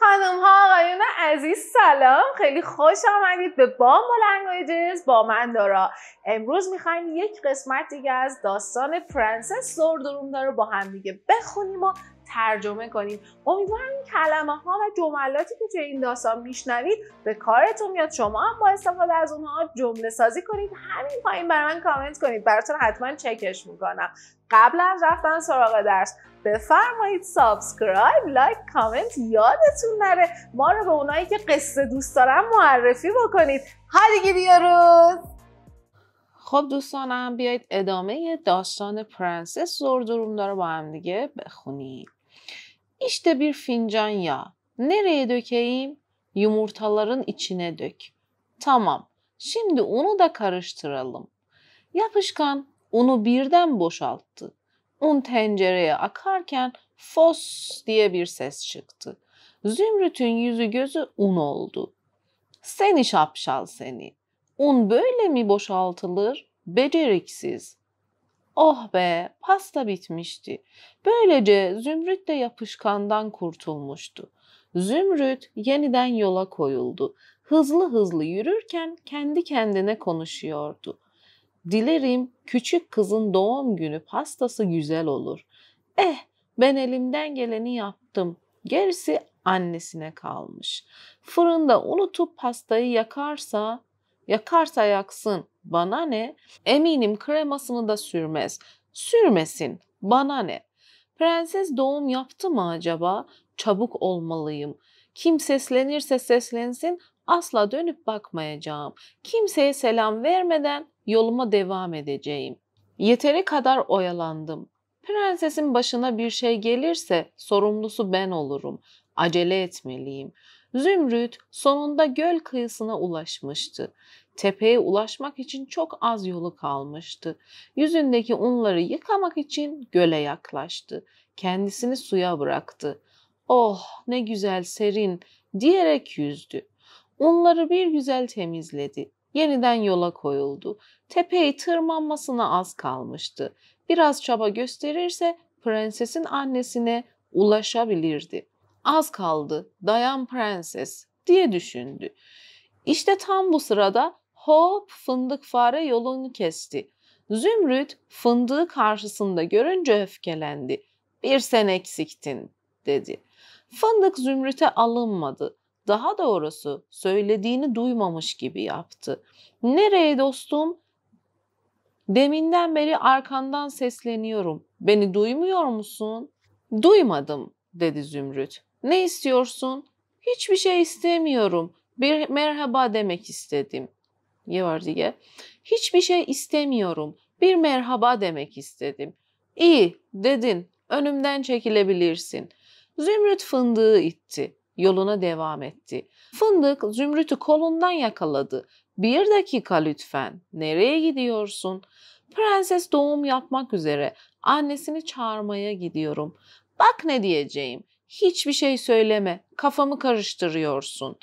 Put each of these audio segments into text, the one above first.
خانم ها آقایون عزیز سلام خیلی خوش آمدید به بام لنگویجز با من دارا امروز میخوایم یک قسمت دیگه از داستان پرنسس زوردروم رو با هم دیگه بخونیم و ترجمه کنید امیدوارم این کلمه ها و جملاتی که توی این داستان میشنوید به کارتون میاد شما هم با استفاده از اونها جمله سازی کنید همین پایین برای من کامنت کنید براتون حتما چکش میکنم قبل از رفتن سراغ درس بفرمایید سابسکرایب لایک کامنت یادتون نره ما رو به اونایی که قصه دوست دارن معرفی بکنید ها دیگه بیا روز خب دوستانم بیایید ادامه داستان پرنسس زوردروم داره با هم دیگه بخونیم İşte bir fincan yağ. Nereye dökeyim? Yumurtaların içine dök. Tamam. Şimdi unu da karıştıralım. Yapışkan unu birden boşalttı. Un tencereye akarken fos diye bir ses çıktı. Zümrüt'ün yüzü gözü un oldu. Seni şapşal seni. Un böyle mi boşaltılır? Beceriksiz. Oh be, pasta bitmişti. Böylece Zümrüt de yapışkandan kurtulmuştu. Zümrüt yeniden yola koyuldu. Hızlı hızlı yürürken kendi kendine konuşuyordu. Dilerim küçük kızın doğum günü pastası güzel olur. Eh, ben elimden geleni yaptım. Gerisi annesine kalmış. Fırında unutup pastayı yakarsa Yakarsa yaksın. Bana ne? Eminim kremasını da sürmez. Sürmesin. Bana ne? Prenses doğum yaptı mı acaba? Çabuk olmalıyım. Kim seslenirse seslensin asla dönüp bakmayacağım. Kimseye selam vermeden yoluma devam edeceğim. Yeteri kadar oyalandım. Prensesin başına bir şey gelirse sorumlusu ben olurum. Acele etmeliyim. Zümrüt sonunda göl kıyısına ulaşmıştı. Tepeye ulaşmak için çok az yolu kalmıştı. Yüzündeki unları yıkamak için göle yaklaştı. Kendisini suya bıraktı. Oh ne güzel serin diyerek yüzdü. Unları bir güzel temizledi. Yeniden yola koyuldu. Tepeyi tırmanmasına az kalmıştı. Biraz çaba gösterirse prensesin annesine ulaşabilirdi. Az kaldı. Dayan prenses diye düşündü. İşte tam bu sırada hop fındık fare yolunu kesti. Zümrüt fındığı karşısında görünce öfkelendi. Bir sen eksiktin dedi. Fındık Zümrüt'e alınmadı. Daha doğrusu söylediğini duymamış gibi yaptı. Nereye dostum? Deminden beri arkandan sesleniyorum. Beni duymuyor musun? Duymadım dedi Zümrüt. Ne istiyorsun? Hiçbir şey istemiyorum. Bir merhaba demek istedim. Ye diye. Hiçbir şey istemiyorum. Bir merhaba demek istedim. İyi dedin. Önümden çekilebilirsin. Zümrüt fındığı itti. Yoluna devam etti. Fındık Zümrüt'ü kolundan yakaladı. Bir dakika lütfen. Nereye gidiyorsun? Prenses doğum yapmak üzere. Annesini çağırmaya gidiyorum. Bak ne diyeceğim hiçbir şey söyleme, kafamı karıştırıyorsun.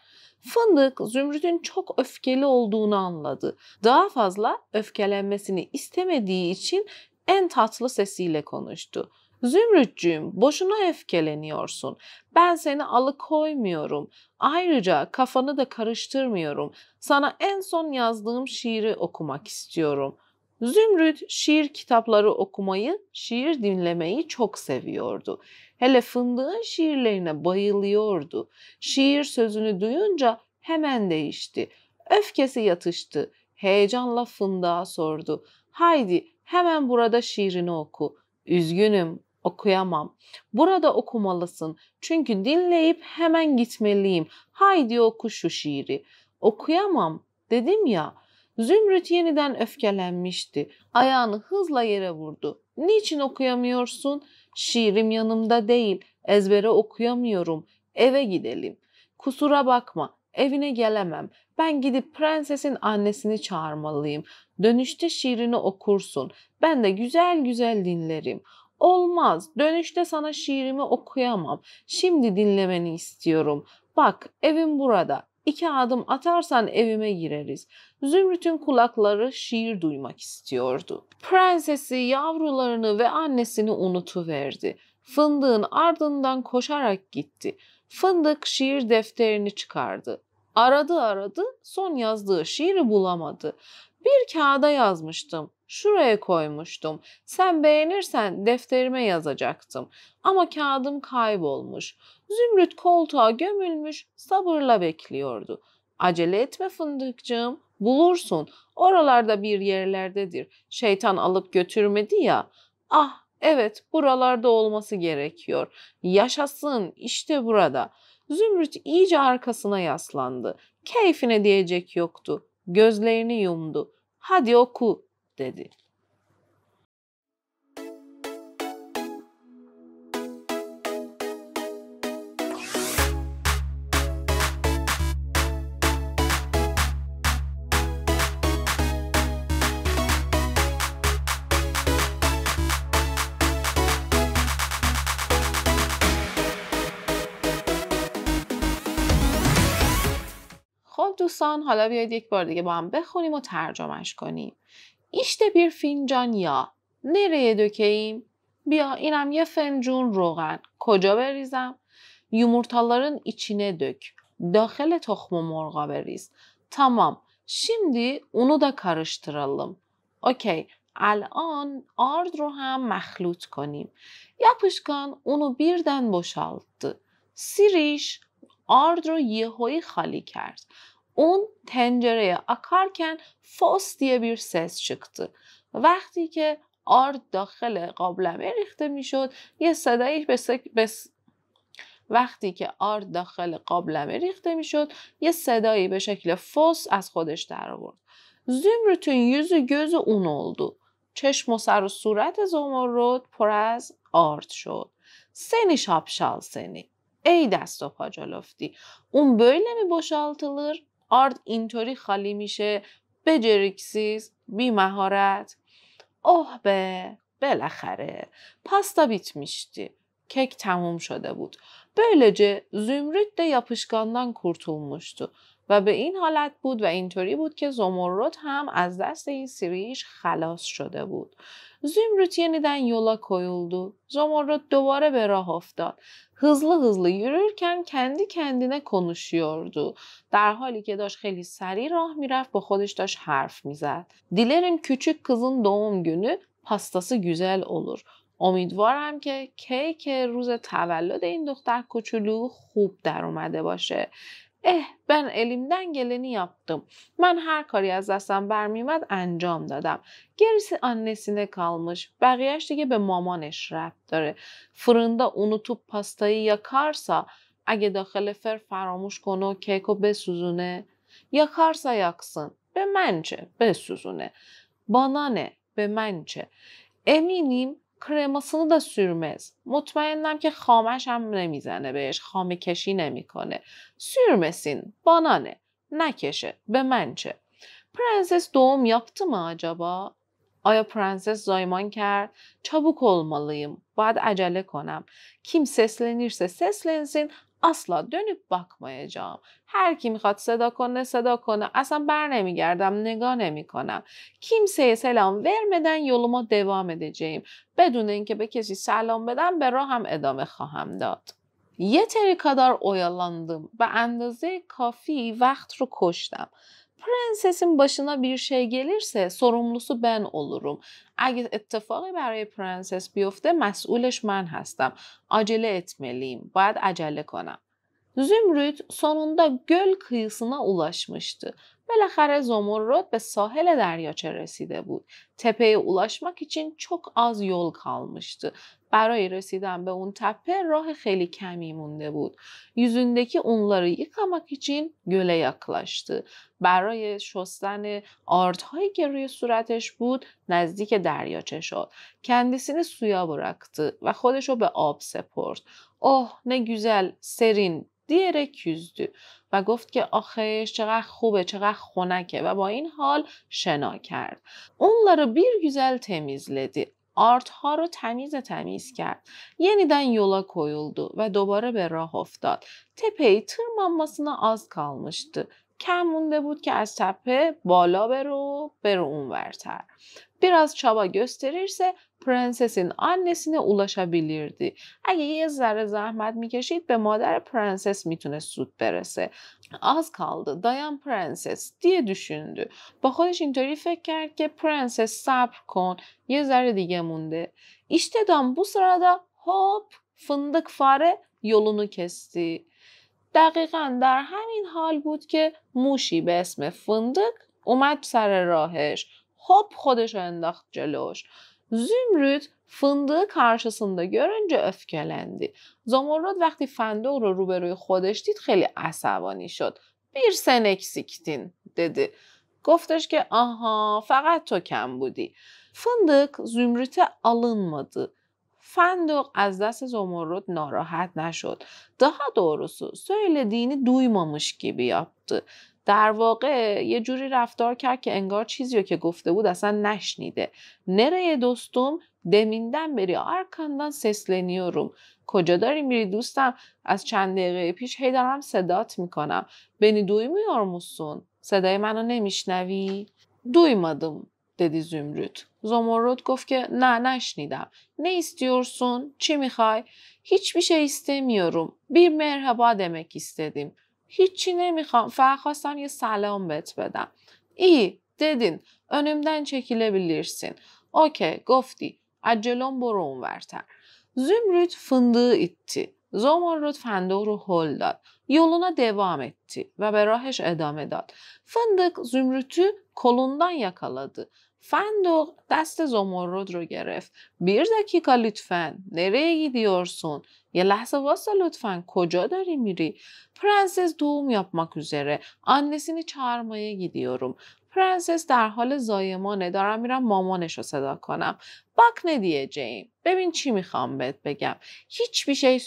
Fındık Zümrüt'ün çok öfkeli olduğunu anladı. Daha fazla öfkelenmesini istemediği için en tatlı sesiyle konuştu. Zümrütcüğüm boşuna öfkeleniyorsun. Ben seni alıkoymuyorum. Ayrıca kafanı da karıştırmıyorum. Sana en son yazdığım şiiri okumak istiyorum. Zümrüt şiir kitapları okumayı, şiir dinlemeyi çok seviyordu. Hele fındığın şiirlerine bayılıyordu. Şiir sözünü duyunca hemen değişti. Öfkesi yatıştı. Heyecanla fındığa sordu. Haydi hemen burada şiirini oku. Üzgünüm okuyamam. Burada okumalısın. Çünkü dinleyip hemen gitmeliyim. Haydi oku şu şiiri. Okuyamam dedim ya.'' Zümrüt yeniden öfkelenmişti. Ayağını hızla yere vurdu. Niçin okuyamıyorsun? Şiirim yanımda değil. Ezbere okuyamıyorum. Eve gidelim. Kusura bakma. Evine gelemem. Ben gidip prensesin annesini çağırmalıyım. Dönüşte şiirini okursun. Ben de güzel güzel dinlerim. Olmaz. Dönüşte sana şiirimi okuyamam. Şimdi dinlemeni istiyorum. Bak, evim burada. İki adım atarsan evime gireriz. Zümrüt'ün kulakları şiir duymak istiyordu. Prensesi yavrularını ve annesini unutuverdi. Fındığın ardından koşarak gitti. Fındık şiir defterini çıkardı. Aradı aradı son yazdığı şiiri bulamadı. Bir kağıda yazmıştım. Şuraya koymuştum. Sen beğenirsen defterime yazacaktım. Ama kağıdım kaybolmuş. Zümrüt koltuğa gömülmüş sabırla bekliyordu. Acele etme fındıkcığım, bulursun. Oralarda bir yerlerdedir. Şeytan alıp götürmedi ya. Ah evet buralarda olması gerekiyor. Yaşasın işte burada. Zümrüt iyice arkasına yaslandı. Keyfine diyecek yoktu. Gözlerini yumdu. Hadi oku dedi. دوستان حالا بیاید یک بار دیگه با هم بخونیم و ترجمهش کنیم ایشت بیر فینجان یا نره دوکیم. بیا اینم یه فنجون روغن کجا بریزم یومورتالارن ایچینه دک داخل تخم مرغا بریز تمام Şimdi اونو دا کارشترالم. اوکی الان آرد رو هم مخلوط کنیم یپشکان اونو بیردن بشالد سیریش آرد رو یهویی خالی کرد اون تنجره آکارکن فوس دیه bir سس çıktı. وقتی که آرد داخل قابلمه ریخته میشد یه صدایی به, وقتی که آرد داخل قابلمه ریخته میشد یه صدایی به شکل فوس از خودش در آورد زمرتون یوز گوز اون oldu چشم و سر و صورت زمرد پر از آرد شد شاب شال سنی ای دست و پا جلفتی اون böyle می آرد اینطوری خالی میشه جریکسیز بی مهارت اوه به بالاخره پاستا بیت میشتی کیک تموم شده بود. زمرد ده پشکاندان yapışkandan kurtulmuştu و به این حالت بود و اینطوری بود که زمرد هم از دست این سیریش خلاص شده بود Zümrüt yeniden yola koyuldu. Zomorot duvara ve rah افتاد. Hızlı hızlı yürürken kendi kendine konuşuyordu. در ki, daş داشت seri. سریع راه میرفت با خودش داشت حرف Dilerim küçük kızın doğum günü pastası güzel olur. امیدوارم که کیک روز تولد این دختر کوچولو خوب در اومده باشه. eh ben elimden geleni yaptım. من هر کاری از دستم برمیمد انجام دادم. Gerisi annesine کالمش. بقیهش دیگه به مامانش رب داره. Fırında unutup pastayı yakarsa اگه داخل فر فراموش کنه و کیکو بسوزونه یکارسا یکسن به من چه بسوزونه بانانه به من چه امینیم kremasını da sürmez مطمئنم که خامش هم نمیزنه بهش خامه کشی نمیکنه sürmesin بانانه نکشه به من چه پرنسس دوم yaptı mı آیا پرنسس زایمان کرد؟ چابوک olmalıyım. باید عجله کنم. کیم سسلنیرسه سسلنسین اصلا دونی جام هر کی میخواد صدا کنه صدا کنه اصلا بر نمیگردم نگاه نمیکنم کیمسه سلام ورمدن yoluma دوامده جیم، بدون اینکه به کسی سلام بدم به راهم ادامه خواهم داد یه تری کادر اویالاندم به اندازه کافی وقت رو کشتم prensesin başına bir şey gelirse sorumlusu ben olurum. Eğer اتفاقی برای prenses biyofte, مسئولش من هستم. عجله etmeliyim. باید عجله کنم. زمرد sonunda گل kıyısına ulaşmıştı. Baلاخره زمرد به ساحل دریاچه رسیده بود. تپه ulaşmak ایچین çok az یل kalmıştı. برای رسیدن به اون تپه راه خیلی کمی مونده بود. یوزوندکی اونları yıkamak ایچین گله yaklaştı. برای شستن آرد هایی که روی صورتش بود نزدیک دریاچه شد. کندیسینی سویا bıraktı و خودشو به آب سپرد. اوه نه گوزل سرین دیرک یوزدو و گفت که آخش چقدر خوبه چقدر خونکه و با این حال شنا کرد. اونları bir تمیز لدی آرت ها رو تمیز تمیز کرد. ینیدن یولا کویلدو و دوباره به راه افتاد. تر tırmanmasına آز kalmıştı. کم مونده بود که از تپه بالا برو برو اونورتر biraz çaba gösterirse پرنسسین annesine ulaşabilirdi. اگه یه ذره زحمت میکشید به مادر پرنسس میتونه سود برسه. از kaldı دایان پرنسس دیه düşündü. با خودش اینطوری فکر کرد که پرنسس صبر کن یه ذره دیگه مونده. İşte دام bu sırada hop fındık fare yolunu kesti. دقیقا در همین حال بود که موشی به اسم فندق اومد سر راهش hop خودش انداخت جلوش زمرد فندق karşısında görünce öfkelendi. زمرد وقتی فندق رو روبروی خودش دید خیلی عصبانی شد. بیر سن اکسیکتین dedi. گفتش که آها فقط تو کم بودی. فندق زمرد alınmadı. فندق از دست زمرد ناراحت نشد. Daha doğrusu söylediğini duymamış gibi yaptı. در واقع یه جوری رفتار کرد که انگار چیزی رو که گفته بود اصلا نشنیده نره دوستم دمیندن بری آرکاندان روم کجا داری میری دوستم از چند دقیقه پیش هی دارم صدات میکنم بنی دوی میارموسون صدای منو نمیشنوی مادم ددی زمرود زمرود گفت که نه نشنیدم نه چی میخوای هیچ میشه ایسته میارم بیر مرحبا دمک استدیم Hiççi nemiyorum. Fakat خواستم یه سلام بهت بدم. İyi dedin. Önümden çekilebilirsin. Okey گفتی. عجلون برو اونورتر. Zümrüt fındığı itti. Zomarrut fındığı رو هل داد. Yoluna devam etti ve beraheş edame dad. Fındık zümrütü kolundan yakaladı فندق دست زمرد رو گرفت کا لطفا نره گیدیورسون یه لحظه واسه لطفا کجا داری میری پرنسس دوم یاپ ماکوزره آنسینی چهارمایه گیدیوروم پرنسس در حال زایمانه دارم میرم مامانش رو صدا کنم باک ندیه جیم ببین چی میخوام بهت بگم هیچ بیشه ای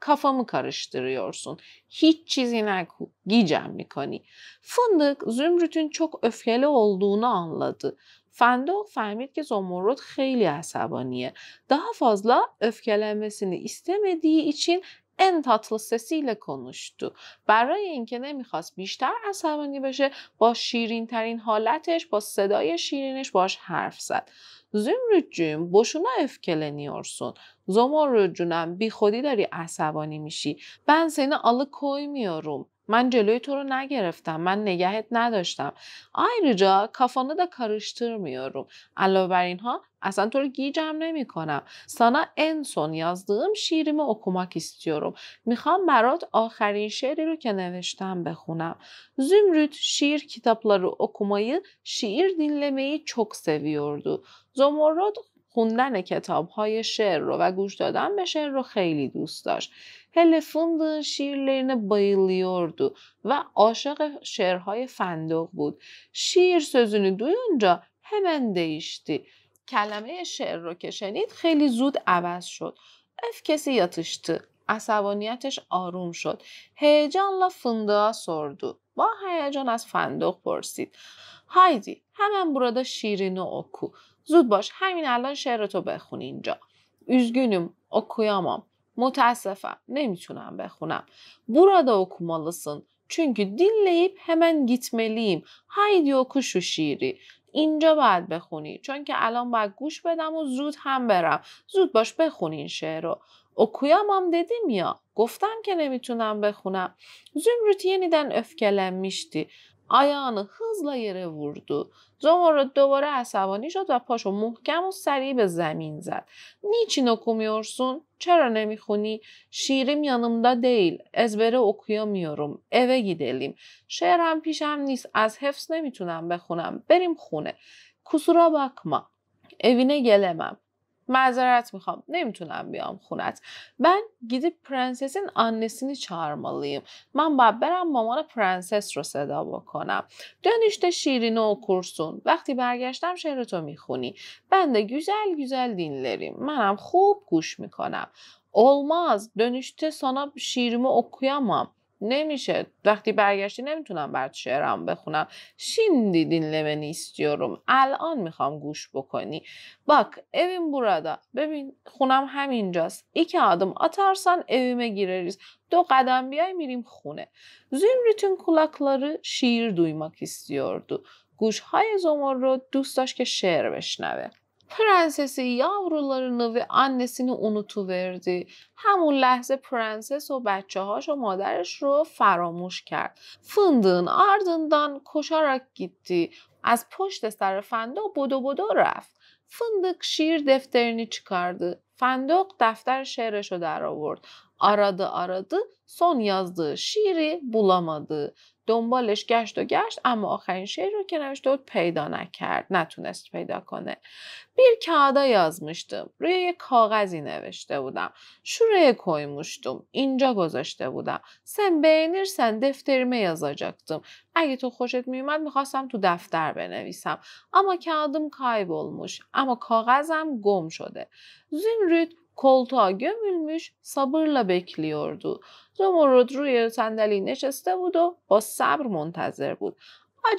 kafamı karıştırıyorsun. Hiç çizine giyeceğim hani. Fındık Zümrüt'ün çok öfkeli olduğunu anladı. فندق فهمید ki زمرد خیلی asabaniye. Daha fazla öfkelenmesini istemediği için ان tatlı sesiyle konuştu برای اینکه نمیخواست بیشتر عصبانی بشه با شیرین ترین حالتش با صدای شیرینش باش حرف زد زمرجیم بشونا افکلنیورسون زمو بی خودی داری عصبانی میشی. Ben کوی میارم. من جلوی تو رو نگرفتم من نگهت نداشتم آیریجا کافانه دا کارشتر میارم علاوه بر اینها اصلا تو رو گیجم نمی کنم سانا انسون یازدهم شیریم اکوماک استیارم. میخوام برات آخرین شعری رو که نوشتم بخونم زمرد شیر کتابلارو اکومایی شیر دینلمهی چک سویوردو. زمرد خوندن کتاب های شعر رو و گوش دادن به شعر رو خیلی دوست داشت هل شیر لین بایلیوردو و عاشق شعرهای فندق بود شیر دوی دویانجا همین دیشتی کلمه شعر رو که شنید خیلی زود عوض شد اف کسی یاتشتی. عصبانیتش آروم شد هیجان لا فندا سردو با هیجان از فندق پرسید هایدی همان بردا شیرینو اکو زود باش همین الان شعر تو بخون اینجا üzgünüm okuyamam متاسفم نمیتونم بخونم burada okumalısın çünkü dinleyip hemen gitmeliyim haydi oku şu şiiri اینجا باید بخونی چون که الان باید گوش بدم و زود هم برم زود باش بخون این شعر رو اکویامم دیدیم یا؟ گفتم که نمیتونم بخونم ینیدن افکلم میشتی آیانو hızla یره زمان زمورا دوباره عصبانی شد و پاشو محکم و سریع به زمین زد. نیچینو okumuyorsun? چرا نمیخونی؟ شیریم yanımda değil. ازبره okuyamıyorum. میارم اوه گیدلیم شعرم پیشم نیست. از حفظ نمیتونم بخونم. بریم خونه. کسورا بکما اوینه گلمم معذرت میخوام نمیتونم بیام خونت من گید پرنسسین آنسینی چارمالیم من باید برم مامان پرنسس رو صدا بکنم دنیشته شیرینو و وقتی برگشتم شعر تو میخونی بنده گوزل güzel دین لریم منم خوب گوش میکنم اولماز دنیشته سانا شیرمو okuyamam. نمیشه وقتی برگشتی نمیتونم برد شعرم بخونم شین دیدین لمنیستیوروم الان میخوام گوش بکنی باک اوین برادا ببین خونم همینجاست که آدم atarsan اویمه gireriz دو قدم بیای میریم خونه زیمریتون کلاکلاری شیر duymak گوش گوشهای زمر رو دوست داشت که شعر بشنوه prensesi, yavrularını ve annesini unutuverdi. همون لحظه پرنسس و بچه هاش و مادرش رو فراموش کرد. فندığın ardından koşarak gitti. از پشت سر فندق بدو بدو رفت. فندق شیر دفترینی çıkardı. فندق دفتر شعرش رو در آورد. Aradı aradı son yazdığı şiiri bulamadı. دنبالش گشت و گشت اما آخرین شعر رو که نوشته بود پیدا نکرد نتونست پیدا کنه بیر kağıda یازمشتم. روی یه کاغذی نوشته بودم. شوره koymuştum. اینجا گذاشته بودم. سن Sen سن دفترمه yazacaktım. اگه تو خوشت میومد میخواستم تو دفتر بنویسم. اما کağıdım kaybolmuş. اما کاغذم گم شده. Zümrüt koltuğa gömülmüş sabırla bekliyordu. زمرد روی صندلی نشسته بود و با صبر منتظر بود.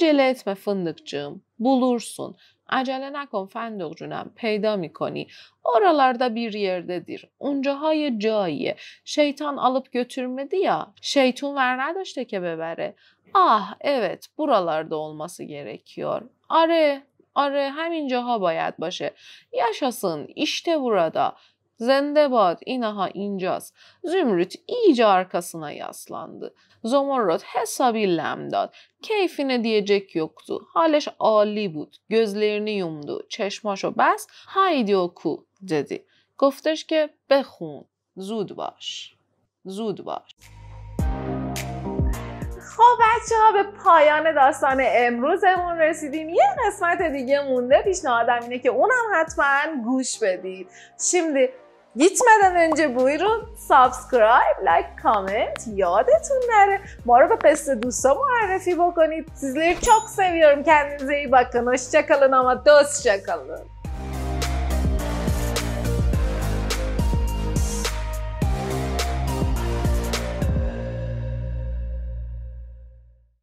etme fındıkçığım. Bulursun. Acele نکن فندق جونم. Peyda میکنی. Oralarda bir yerdedir. Oncaهای جاییه. Şeytan alıp götürmedi ya. Şeytun ver نداشته که ببره. Ah evet buralarda olması gerekiyor. Are are, آره همینجاها bayat باشه. Yaşasın işte burada. Zende bad. inaha incaz. Zümrüt iyice arkasına yaslandı. Zomorot hesabı lem dad. Keyfine diyecek yoktu. Haleş Ali bud. Gözlerini yumdu. Çeşmaşo bas. Haydi oku dedi. Gofteş ki bekhun. Zud baş. Zud baş. خب بچه ها به پایان داستان امروزمون رسیدیم یه قسمت دیگه مونده پیشنهادم اینه که اونم حتما گوش بدید. Şimdi Gitmeden önce buyurun subscribe, like, comment, yad et bunları. Bu arada Peste Dusa muharefi Bokoni. Sizleri çok seviyorum. Kendinize iyi bakın. Hoşçakalın ama dostça kalın.